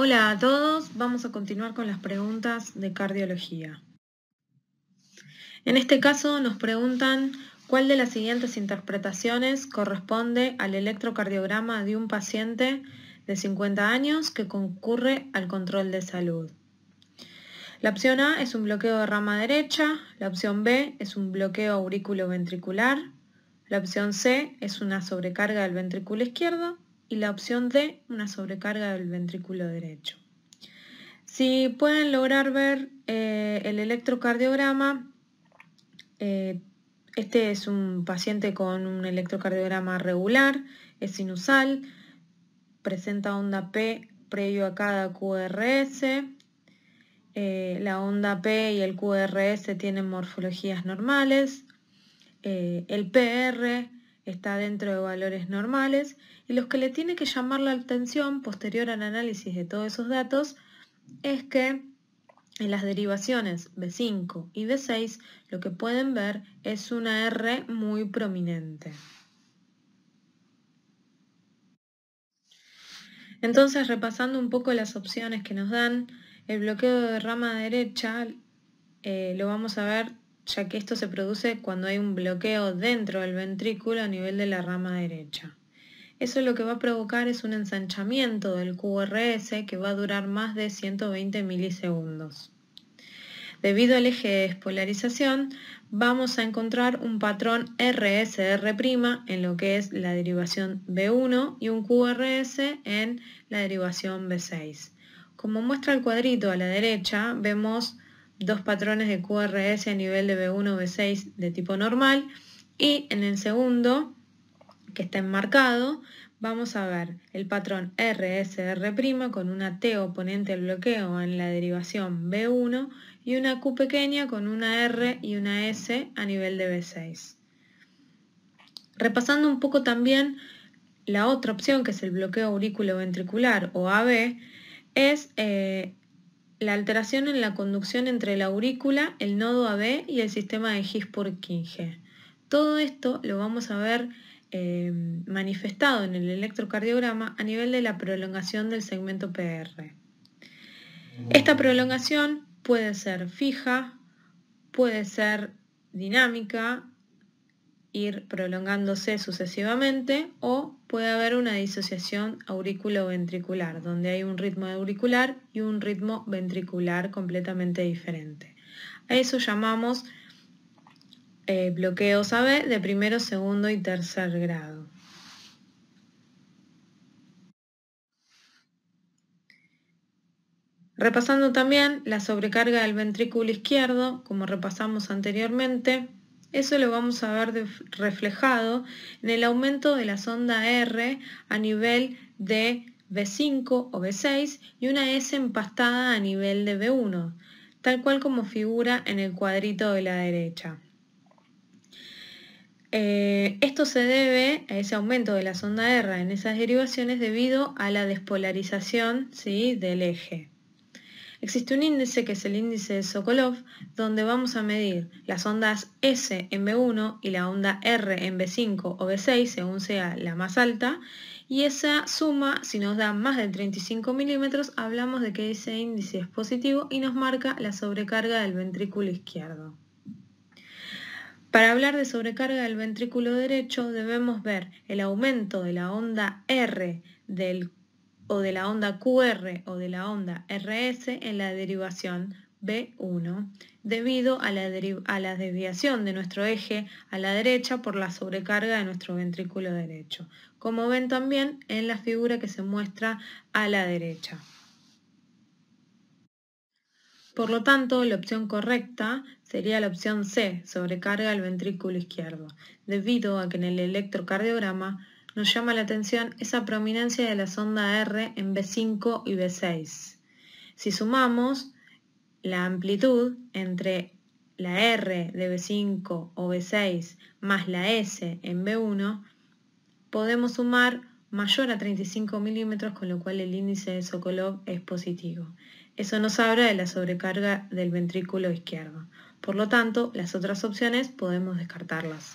Hola a todos, vamos a continuar con las preguntas de cardiología. En este caso nos preguntan cuál de las siguientes interpretaciones corresponde al electrocardiograma de un paciente de 50 años que concurre al control de salud. La opción A es un bloqueo de rama derecha, la opción B es un bloqueo ventricular. la opción C es una sobrecarga del ventrículo izquierdo y la opción D, una sobrecarga del ventrículo derecho. Si pueden lograr ver eh, el electrocardiograma, eh, este es un paciente con un electrocardiograma regular, es sinusal, presenta onda P previo a cada QRS, eh, la onda P y el QRS tienen morfologías normales, el PR está dentro de valores normales y los que le tiene que llamar la atención posterior al análisis de todos esos datos es que en las derivaciones B5 y B6 lo que pueden ver es una R muy prominente. Entonces, repasando un poco las opciones que nos dan, el bloqueo de rama derecha eh, lo vamos a ver ya que esto se produce cuando hay un bloqueo dentro del ventrículo a nivel de la rama derecha. Eso lo que va a provocar es un ensanchamiento del QRS que va a durar más de 120 milisegundos. Debido al eje de despolarización, vamos a encontrar un patrón RSR' en lo que es la derivación B1 y un QRS en la derivación B6. Como muestra el cuadrito a la derecha, vemos dos patrones de QRS a nivel de B1, B6 de tipo normal. Y en el segundo, que está enmarcado, vamos a ver el patrón RSR' con una T oponente al bloqueo en la derivación B1 y una Q pequeña con una R y una S a nivel de B6. Repasando un poco también la otra opción que es el bloqueo auriculoventricular ventricular o AB, es eh, la alteración en la conducción entre la aurícula, el nodo AB y el sistema de His-Purkinje. Todo esto lo vamos a ver eh, manifestado en el electrocardiograma a nivel de la prolongación del segmento PR. Esta prolongación puede ser fija, puede ser dinámica ir prolongándose sucesivamente o puede haber una disociación auriculo-ventricular donde hay un ritmo auricular y un ritmo ventricular completamente diferente. A eso llamamos eh, bloqueos AB de primero, segundo y tercer grado. Repasando también la sobrecarga del ventrículo izquierdo, como repasamos anteriormente, eso lo vamos a ver reflejado en el aumento de la sonda R a nivel de B5 o B6 y una S empastada a nivel de B1, tal cual como figura en el cuadrito de la derecha. Eh, esto se debe a ese aumento de la sonda R en esas derivaciones debido a la despolarización ¿sí? del eje. Existe un índice que es el índice de Sokolov, donde vamos a medir las ondas S en B1 y la onda R en B5 o B6, según sea la más alta, y esa suma, si nos da más de 35 milímetros, hablamos de que ese índice es positivo y nos marca la sobrecarga del ventrículo izquierdo. Para hablar de sobrecarga del ventrículo derecho debemos ver el aumento de la onda R del o de la onda QR o de la onda RS en la derivación B1 debido a la, a la, desviación de nuestro eje a la derecha por la sobrecarga de nuestro ventrículo derecho, como ven también en la figura que se muestra a la derecha. Por lo tanto, la opción correcta sería la opción C, sobrecarga del ventrículo izquierdo, debido a que en el electrocardiograma nos llama la atención esa prominencia de la sonda R en B5 y B6. Si sumamos la amplitud entre la R de B5 o B6 más la S en B1, podemos sumar mayor a 35 milímetros, con lo cual el índice de Sokolov es positivo. Eso nos habla de la sobrecarga del ventrículo izquierdo. Por lo tanto, las otras opciones podemos descartarlas.